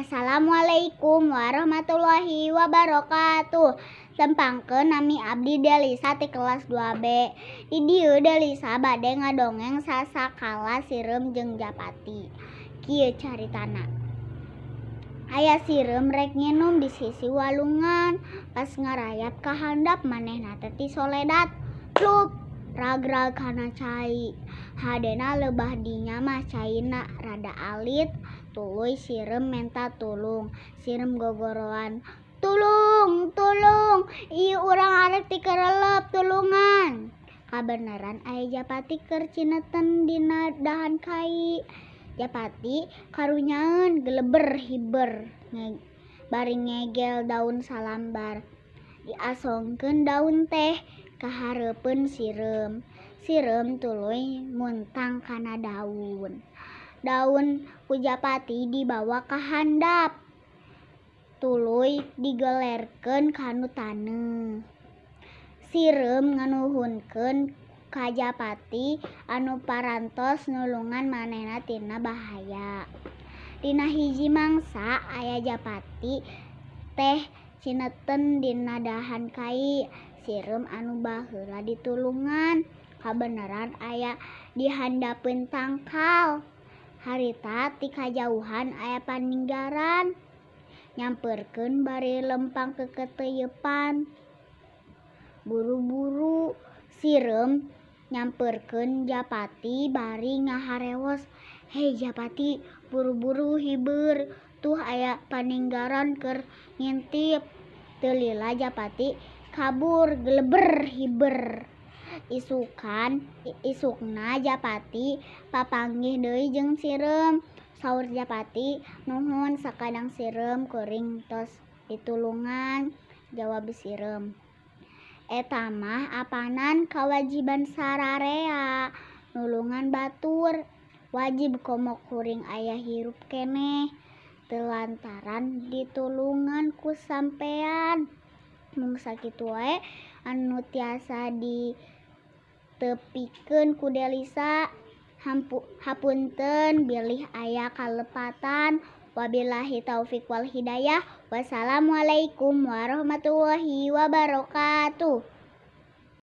Assalamualaikum warahmatullahi wabarakatuh ke nami abdi Delisa di kelas 2B Di dieu Delisa bade ngadongeng kala sirem jeung japati Kieu caritana Ayah sirem rek nginum di sisi walungan Pas ngarayap ke handap maneh nate soledat Plup ragrag kana cai Hadena lebah dinya mah caina rada alit Tuului siem menta tulung Sirem goborroan Tulung tulung I u atik keeptullungan Kabenaran A Japatikercinetan dinhan kai Yapati karunyaun geleber hiber Baring ngegel daun salambar I asongken daun teh kehare pun siem Sirem tulo muntang kan daun. daun Pujapati dibawa ke handap. Tuluy digelerken kanu tane. Sirem nganuhunkeun Kajapati anu parantos nulungan manena tina bahaya. Dina hiji mangsa ayah Japati teh cineten dina dahan kai sirem anu baheula ditulungan kabeneran ayah dihandapin tangkal harita ti kajauhan ayah paninggaran nyamperken bare lempang ke keteyepan buru-buru sirem nyamperken japati bari ngaharewos hei japati buru-buru hiber tuh ayah paninggaran ker ngintip telila japati kabur geleber hiber isukan isukna Japati papanggih Deijeng Sirm Saur Japati nunhunskadangdang siemkering tos Tuan Jawa Be Sirm e tamah apanan kewajiban Saraareaa nulungan Batur wajib komokkuring Ayh hirup keeh telantaran diulungan ku sampeyan mungsakie annutasa di tepikeun kudelisa hampu, hapunten bilih ayah kalepatan wabillahi taufik wal hidayah wassalamualaikum warahmatullahi wabarakatuh